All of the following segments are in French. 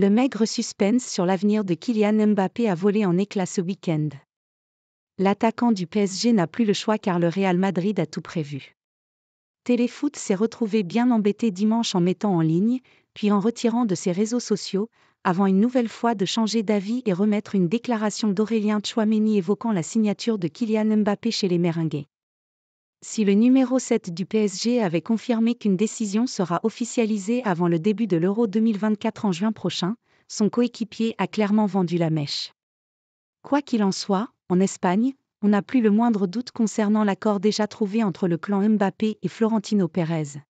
Le maigre suspense sur l'avenir de Kylian Mbappé a volé en éclats ce week-end. L'attaquant du PSG n'a plus le choix car le Real Madrid a tout prévu. Téléfoot s'est retrouvé bien embêté dimanche en mettant en ligne, puis en retirant de ses réseaux sociaux, avant une nouvelle fois de changer d'avis et remettre une déclaration d'Aurélien Tchouameni évoquant la signature de Kylian Mbappé chez les Meringues. Si le numéro 7 du PSG avait confirmé qu'une décision sera officialisée avant le début de l'Euro 2024 en juin prochain, son coéquipier a clairement vendu la mèche. Quoi qu'il en soit, en Espagne, on n'a plus le moindre doute concernant l'accord déjà trouvé entre le clan Mbappé et Florentino Pérez.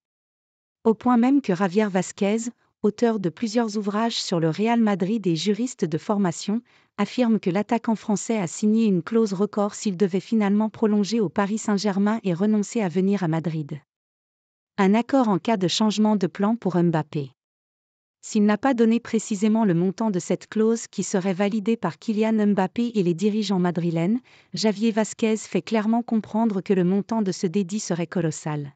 Au point même que Javier Vasquez, auteur de plusieurs ouvrages sur le Real Madrid et juriste de formation, affirme que l'attaquant français a signé une clause record s'il devait finalement prolonger au Paris Saint-Germain et renoncer à venir à Madrid. Un accord en cas de changement de plan pour Mbappé. S'il n'a pas donné précisément le montant de cette clause qui serait validée par Kylian Mbappé et les dirigeants madrilènes, Javier Vasquez fait clairement comprendre que le montant de ce dédit serait colossal.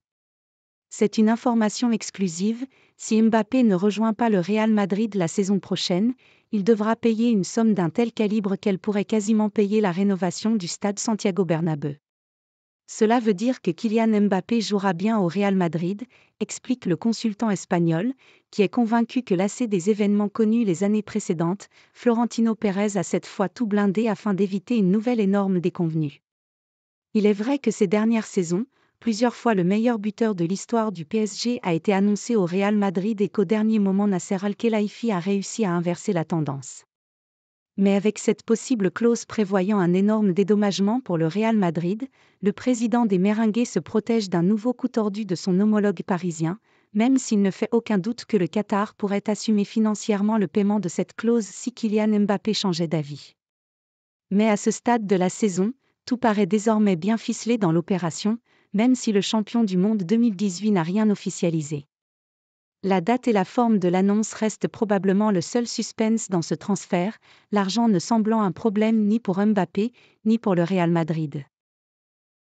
C'est une information exclusive, si Mbappé ne rejoint pas le Real Madrid la saison prochaine, il devra payer une somme d'un tel calibre qu'elle pourrait quasiment payer la rénovation du stade Santiago Bernabeu. Cela veut dire que Kylian Mbappé jouera bien au Real Madrid, explique le consultant espagnol, qui est convaincu que lassé des événements connus les années précédentes, Florentino Pérez a cette fois tout blindé afin d'éviter une nouvelle énorme déconvenue. Il est vrai que ces dernières saisons, plusieurs fois le meilleur buteur de l'histoire du PSG a été annoncé au Real Madrid et qu'au dernier moment Nasser Al-Khelaifi a réussi à inverser la tendance. Mais avec cette possible clause prévoyant un énorme dédommagement pour le Real Madrid, le président des Meringues se protège d'un nouveau coup tordu de son homologue parisien, même s'il ne fait aucun doute que le Qatar pourrait assumer financièrement le paiement de cette clause si Kylian Mbappé changeait d'avis. Mais à ce stade de la saison, tout paraît désormais bien ficelé dans l'opération, même si le champion du monde 2018 n'a rien officialisé. La date et la forme de l'annonce restent probablement le seul suspense dans ce transfert, l'argent ne semblant un problème ni pour Mbappé, ni pour le Real Madrid.